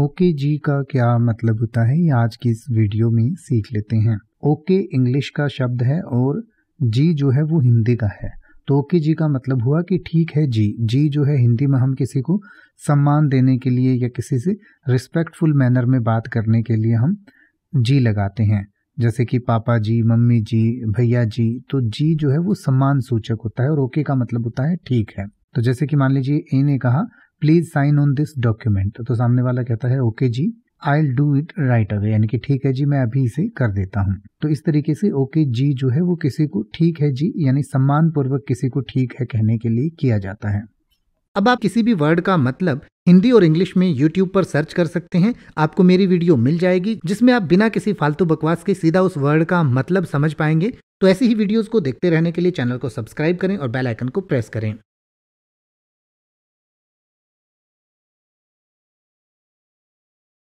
okay जी का क्या मतलब होता है ये आज की इस वीडियो में सीख लेते हैं ओके इंग्लिश का शब्द है और जी जो है वो हिंदी का है तो ओके जी का मतलब हुआ कि ठीक है जी जी जो है हिंदी में हम किसी को सम्मान देने के लिए या किसी से रिस्पेक्टफुल मैनर में बात करने के लिए हम जी लगाते हैं जैसे कि पापा जी मम्मी जी भैया जी तो जी जो है वो सम्मान सूचक होता है और ओके का मतलब होता है ठीक है तो जैसे कि मान लीजिए ए ने कहा please sign on this document तो सामने वाला कहता है ओके जी I do it right away यानी कि ठीक है जी मैं अभी इसे कर देता हूँ तो इस तरीके से ओके जी जो है वो किसी को ठीक है जी यानी सम्मान पूर्वक किसी को ठीक है कहने के लिए किया जाता है अब आप किसी भी वर्ड का मतलब हिंदी और इंग्लिश में यूट्यूब पर सर्च कर सकते हैं आपको मेरी वीडियो मिल जाएगी जिसमें आप बिना किसी फालतू बकवास के सीधा उस वर्ड का मतलब समझ पाएंगे तो ऐसी ही वीडियोस को देखते रहने के लिए चैनल को सब्सक्राइब करें और बेल आइकन को प्रेस करें